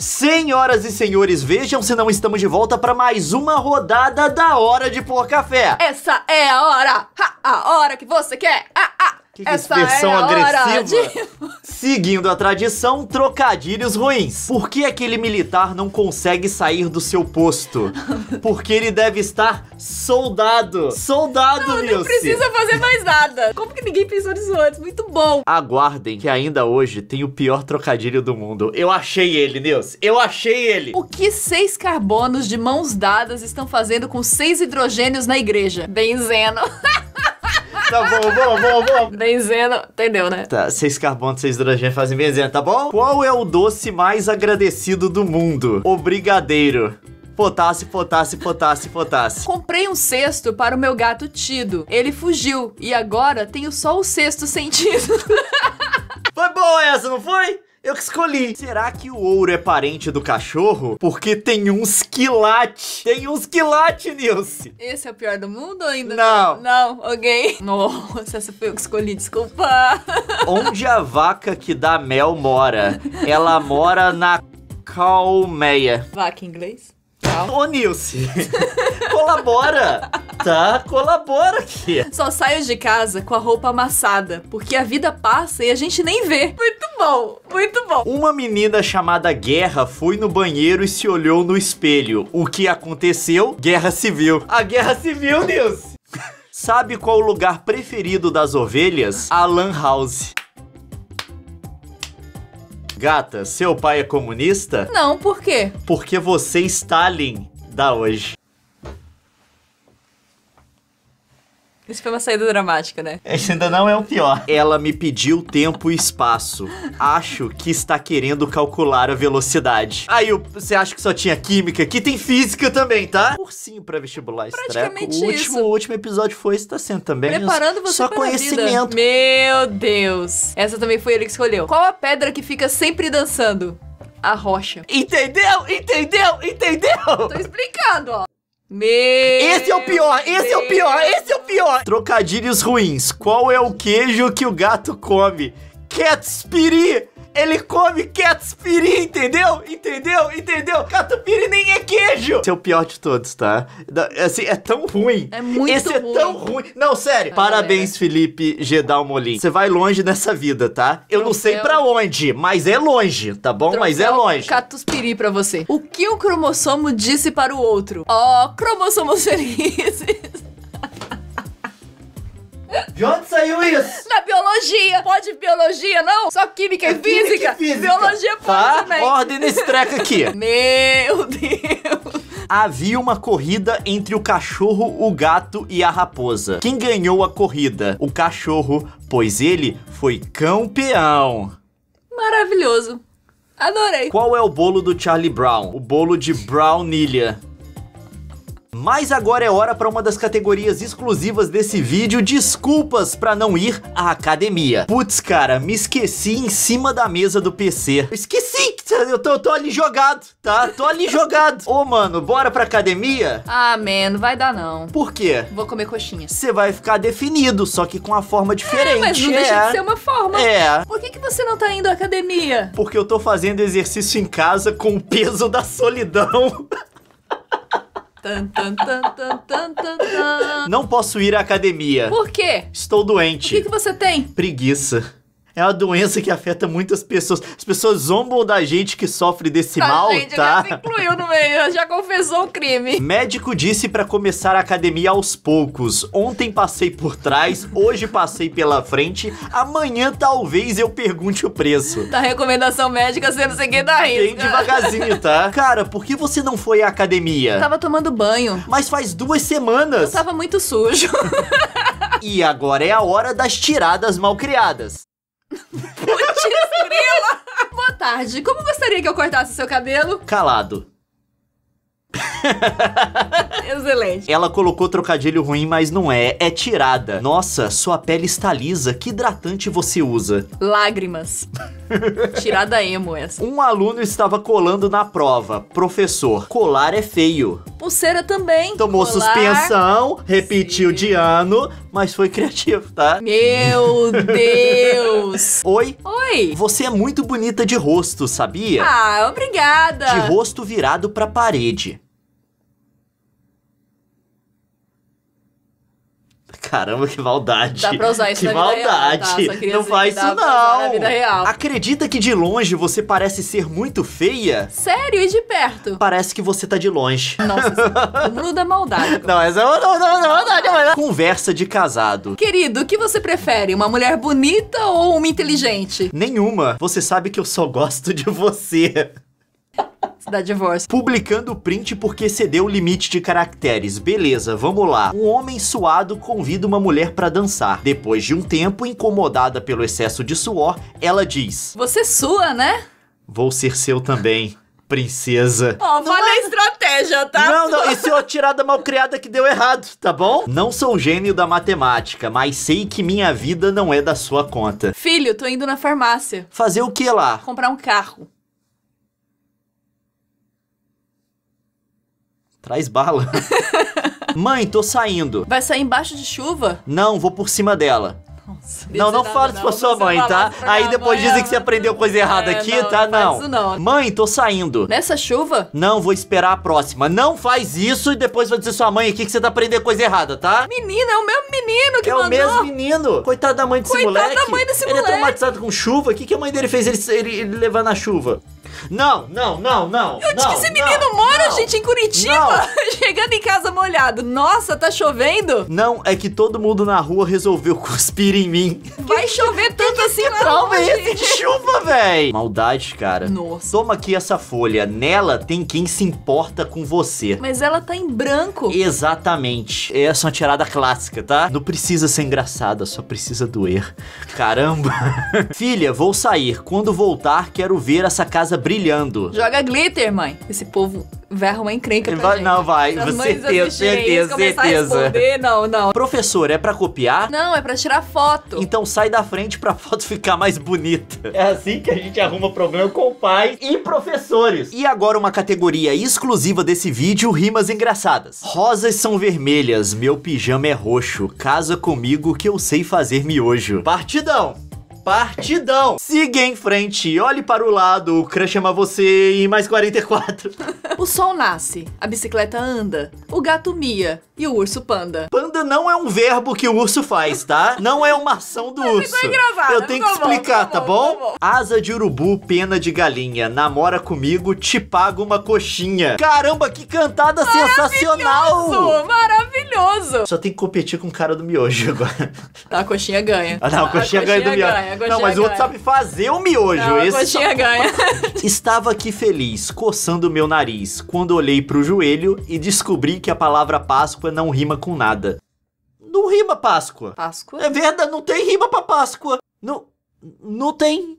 Senhoras e senhores, vejam se não estamos de volta para mais uma rodada da Hora de Pôr Café. Essa é a hora! Ha, a hora que você quer! Ha, ha. Que, que expressão é, é agressiva. De... Seguindo a tradição, trocadilhos ruins. Por que aquele militar não consegue sair do seu posto? Porque ele deve estar soldado. Soldado, Não, não precisa fazer mais nada. Como que ninguém pensou nisso antes? Muito bom. Aguardem que ainda hoje tem o pior trocadilho do mundo. Eu achei ele, Nilce. Eu achei ele. O que seis carbonos de mãos dadas estão fazendo com seis hidrogênios na igreja? Benzeno. Tá bom, bom, bom, bom Benzeno, entendeu, né? Tá, seis carbono, seis hidrogênio fazem benzeno, tá bom? Qual é o doce mais agradecido do mundo? O brigadeiro potássio, potássio, potássio, potássio. Comprei um cesto para o meu gato Tido. Ele fugiu e agora tenho só o sexto sentido. foi boa essa, não foi? Eu que escolhi. Será que o ouro é parente do cachorro? Porque tem um esquilate. Tem um esquilate, Nilce. Esse é o pior do mundo ainda? Não. Não, ok. Nossa, essa foi eu que escolhi, desculpa. Onde a vaca que dá mel mora? Ela mora na colmeia. Vaca em inglês? legal. Ô, Nilce, colabora! Tá, colabora aqui. Só saio de casa com a roupa amassada, porque a vida passa e a gente nem vê. Muito bom, muito bom. Uma menina chamada Guerra foi no banheiro e se olhou no espelho. O que aconteceu? Guerra civil. A guerra civil, Nilce. Sabe qual o lugar preferido das ovelhas? A Lan House. Gata, seu pai é comunista? Não, por quê? Porque você, é Stalin, dá hoje. Isso foi uma saída dramática, né? Esse ainda não é o pior. Ela me pediu tempo e espaço. Acho que está querendo calcular a velocidade. Aí você acha que só tinha química? Aqui tem física também, tá? Cursinho pra vestibular Praticamente estreco. O último, isso. O último episódio foi está sendo também. Preparando você Só para conhecimento. Meu Deus. Essa também foi ele que escolheu. Qual a pedra que fica sempre dançando? A rocha. Entendeu? Entendeu? Entendeu? Tô explicando, ó. Meu... Esse é o pior, esse é o pior, esse é o pior. Trocadilhos ruins. Qual é o queijo que o gato come? Cat ele come catupiry, entendeu? Entendeu? Entendeu? Catupiry nem é queijo! Seu é pior de todos, tá? Assim, é tão ruim. É muito Esse ruim. é tão ruim. Não, sério. Parabéns, galera. Felipe Gedal Molin. Você vai longe nessa vida, tá? Eu Troféu. não sei pra onde, mas é longe, tá bom? Troféu mas é longe. Catupiry pra você. O que o cromossomo disse para o outro? Ó, oh, cromossomos felizes. De onde saiu isso? Na biologia. Pode biologia, não? Só química é e física. física. Biologia pode tá? também. Ordem nesse treco aqui. Meu Deus. Havia uma corrida entre o cachorro, o gato e a raposa. Quem ganhou a corrida? O cachorro, pois ele foi campeão. Maravilhoso. Adorei. Qual é o bolo do Charlie Brown? O bolo de Brownilha. Mas agora é hora para uma das categorias exclusivas desse vídeo, desculpas para não ir à academia. Putz, cara, me esqueci em cima da mesa do PC. Esqueci! Tá, eu tô, tô ali jogado, tá? Tô ali jogado. Ô, oh, mano, bora pra academia? Ah, man, não vai dar não. Por quê? Vou comer coxinha. Você vai ficar definido, só que com uma forma é, diferente. É, mas não é. deixa de ser uma forma. É. Por que, que você não tá indo à academia? Porque eu tô fazendo exercício em casa com o peso da solidão. Não posso ir à academia. Por quê? Estou doente. O que, que você tem? Preguiça é uma doença que afeta muitas pessoas. As pessoas zombam da gente que sofre desse tá, mal, gente, tá? Já se incluiu no meio, já confessou o crime. Médico disse para começar a academia aos poucos. Ontem passei por trás, hoje passei pela frente, amanhã talvez eu pergunte o preço. Tá recomendação médica sendo seguida a Bem devagarzinho, tá? Cara, por que você não foi à academia? Eu tava tomando banho. Mas faz duas semanas. Eu tava muito sujo. e agora é a hora das tiradas mal criadas. Putz, grila! Boa tarde, como gostaria que eu cortasse o seu cabelo? Calado. Excelente. Ela colocou trocadilho ruim, mas não é. É tirada. Nossa, sua pele está lisa. Que hidratante você usa? Lágrimas. tirada emo essa. Um aluno estava colando na prova. Professor, colar é feio. Pulseira também. Tomou colar. suspensão, repetiu Sim. de ano, mas foi criativo, tá? Meu Deus! Oi? Oi! Você é muito bonita de rosto, sabia? Ah, obrigada! De rosto virado pra parede. Caramba, que maldade. Dá pra usar isso que na maldade. vida real, tá? Não assim, faz isso não. Acredita que de longe você parece ser muito feia? Sério? E de perto? Parece que você tá de longe. Nossa, bruda maldade. Não, essa é uma, maldade, mas... Conversa de casado. Querido, o que você prefere? Uma mulher bonita ou uma inteligente? Nenhuma. Você sabe que eu só gosto de você divórcio. Publicando o print porque cedeu o limite de caracteres. Beleza, vamos lá. Um homem suado convida uma mulher para dançar. Depois de um tempo, incomodada pelo excesso de suor, ela diz: Você sua, né? Vou ser seu também. princesa. Ó, oh, vale a é- estratégia, tá? Não, não, isso é uma tirada malcriada que deu errado, tá bom? Não sou gênio da matemática, mas sei que minha vida não é da sua conta. Filho, tô indo na farmácia. Fazer o que lá? Comprar um carro. Traz bala. Mãe, tô saindo. Vai sair embaixo de chuva? Não, vou por cima dela. Nossa. Não, não fala isso pra sua mãe, tá? Aí depois dizem que você aprendeu coisa é, errada aqui, não, tá? Não. Faz isso não. Mãe, tô saindo. Nessa chuva? Não, vou esperar a próxima. Não faz isso e depois vai dizer sua mãe aqui que você tá aprendendo coisa errada, tá? Menina, é o mesmo menino que é mandou. É o mesmo menino. Coitado da mãe desse Coitado moleque. Coitado da mãe desse ele é moleque. Ele é traumatizado com chuva. O que, que a mãe dele fez ele, ele, ele levar na chuva? Não, não, não, não. Eu não, que esse menino não, mora, não, gente? Em Curitiba? Chegando em casa molhado. Nossa, tá chovendo? Não, é que todo mundo na rua resolveu cuspir em mim. Vai chover tanto assim que lá trauma longe. esse de chuva, véi? Maldade, cara. Nossa. Toma aqui essa folha. Nela tem quem se importa com você. Mas ela tá em branco. Exatamente. Essa é uma tirada clássica, tá? Não precisa ser engraçada, só precisa doer. Caramba. Filha, vou sair. Quando voltar, quero ver essa casa brilhante brilhando. Joga glitter, mãe. Esse povo vai arrumar encrenca pra vai, gente. Não, vai. As certeza, certeza, certeza. A responder, não, não. Professor, é pra copiar? Não, é pra tirar foto. Então sai da frente pra foto ficar mais bonita. É assim que a gente arruma problema com pais e professores. E agora uma categoria exclusiva desse vídeo, rimas engraçadas. Rosas são vermelhas, meu pijama é roxo, casa comigo que eu sei fazer miojo. Partidão! partidão. Siga em frente, olhe para o lado, o crush ama você e mais 44. O sol nasce, a bicicleta anda, o gato mia e o urso panda. Panda não é um verbo que o urso faz, tá? Não é uma ação do urso. Eu tenho que tá explicar, tá, tá, tá, bom? Asa de urubu, pena de galinha, namora comigo, te pago uma coxinha. Caramba, que cantada maravilhoso, sensacional! Maravilhoso! Só tem que competir com o cara do miojo agora. a coxinha ganha. Ah, não, a coxinha, a coxinha ganha do miojo. Ganha, não, mas ganha. o outro sabe fazer o miojo. Não, a coxinha ganha. Estava aqui feliz, coçando meu nariz quando olhei pro joelho e descobri que a palavra Páscoa não rima com nada. Não rima Páscoa. Páscoa? É verdade, não tem rima pra Páscoa. Não, não tem.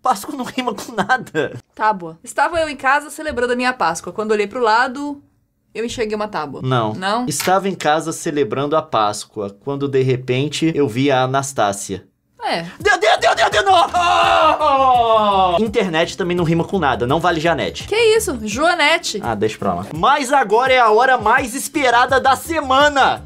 Páscoa não rima com nada. Tábua. Estava eu em casa celebrando a minha Páscoa. Quando olhei pro lado, eu enxerguei uma tábua. Não. Não? Estava em casa celebrando a Páscoa, quando de repente eu vi a Anastácia. É. Deu, de novo! Internet também não rima com nada, não vale Janete. Que isso? Joanete. Ah, deixa pra lá. Mas agora é a hora mais esperada da semana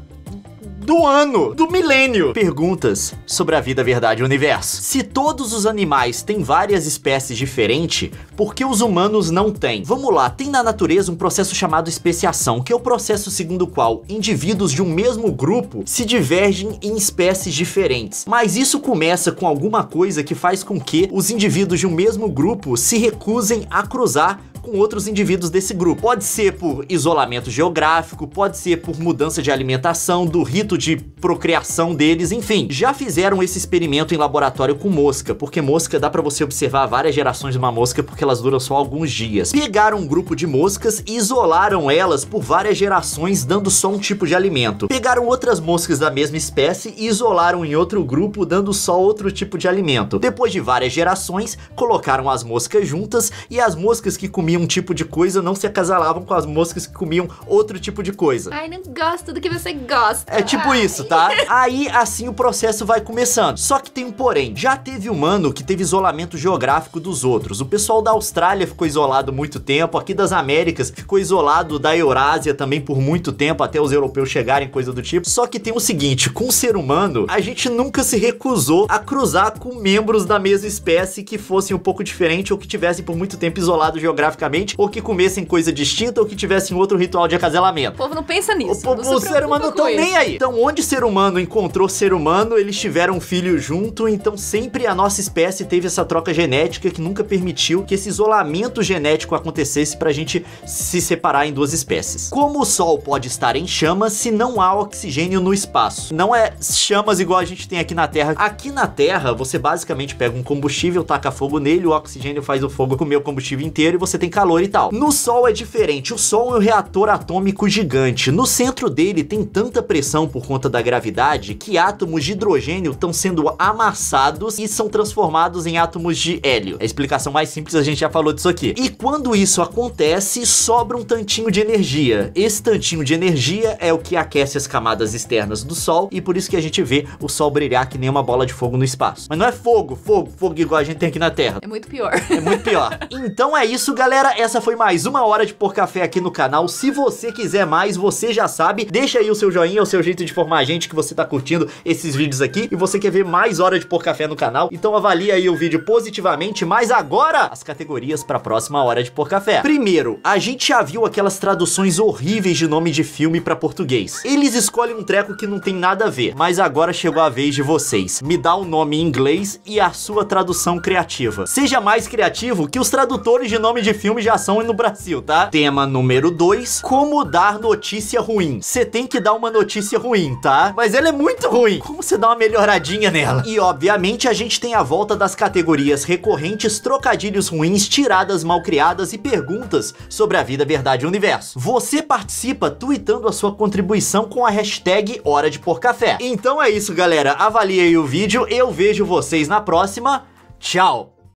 do ano, do milênio. Perguntas sobre a vida, verdade e universo. Se todos os animais têm várias espécies diferentes, por que os humanos não têm? Vamos lá, tem na natureza um processo chamado especiação, que é o processo segundo o qual indivíduos de um mesmo grupo se divergem em espécies diferentes. Mas isso começa com alguma coisa que faz com que os indivíduos de um mesmo grupo se recusem a cruzar com outros indivíduos desse grupo. Pode ser por isolamento geográfico, pode ser por mudança de alimentação, do rito de procriação deles, enfim. Já fizeram esse experimento em laboratório com mosca, porque mosca dá para você observar várias gerações de uma mosca porque elas duram só alguns dias. Pegaram um grupo de moscas e isolaram elas por várias gerações, dando só um tipo de alimento. Pegaram outras moscas da mesma espécie e isolaram em outro grupo, dando só outro tipo de alimento. Depois de várias gerações, colocaram as moscas juntas e as moscas que comiam um tipo de coisa não se acasalavam com as moscas que comiam outro tipo de coisa. Ai, não gosto do que você gosta. É tipo tempo isso, tá? Aí, assim, o processo vai começando. Só que tem um porém. Já teve um que teve isolamento geográfico dos outros. O pessoal da Austrália ficou isolado muito tempo, aqui das Américas ficou isolado da Eurásia também por muito tempo, até os europeus chegarem, coisa do tipo. Só que tem o seguinte, com o ser humano, a gente nunca se recusou a cruzar com membros da mesma espécie que fossem um pouco diferente ou que tivessem por muito tempo isolado geograficamente, ou que comessem coisa distinta, ou que tivessem outro ritual de acasalamento. O povo não pensa nisso. O, povo, o ser humano não nem aí. Então, então, onde ser humano encontrou ser humano, eles tiveram um filho junto, então sempre a nossa espécie teve essa troca genética que nunca permitiu que esse isolamento genético acontecesse para a gente se separar em duas espécies. Como o Sol pode estar em chamas se não há oxigênio no espaço? Não é chamas igual a gente tem aqui na Terra. Aqui na Terra, você basicamente pega um combustível, taca fogo nele, o oxigênio faz o fogo comer o combustível inteiro e você tem calor e tal. No Sol é diferente. O Sol é um reator atômico gigante. No centro dele tem tanta pressão por por conta da gravidade, que átomos de hidrogênio estão sendo amassados e são transformados em átomos de hélio. A explicação mais simples, a gente já falou disso aqui. E quando isso acontece, sobra um tantinho de energia. Esse tantinho de energia é o que aquece as camadas externas do Sol e por isso que a gente vê o Sol brilhar que nem uma bola de fogo no espaço. Mas não é fogo, fogo, fogo igual a gente tem aqui na Terra. É muito pior. É muito pior. então é isso, galera. Essa foi mais uma hora de Por Café aqui no canal. Se você quiser mais, você já sabe. Deixa aí o seu joinha, o seu jeito de informar a gente que você tá curtindo esses vídeos aqui e você quer ver mais Hora de Por Café no canal. Então avalie aí o vídeo positivamente, mas agora as categorias pra próxima Hora de Por Café. Primeiro, a gente já viu aquelas traduções horríveis de nome de filme pra português. Eles escolhem um treco que não tem nada a ver, mas agora chegou a vez de vocês. Me dá o um nome em inglês e a sua tradução criativa. Seja mais criativo que os tradutores de nome de filme já são no Brasil, tá? Tema número 2, como dar notícia ruim. Você tem que dar uma notícia ruim ruim, tá? Mas ela é muito ruim. Como você dá uma melhoradinha nela? E, obviamente, a gente tem a volta das categorias recorrentes, trocadilhos ruins, tiradas mal criadas e perguntas sobre a vida, verdade e universo. Você participa tweetando a sua contribuição com a hashtag Hora de Por Café. Então é isso, galera. Avalie aí o vídeo. Eu vejo vocês na próxima. Tchau!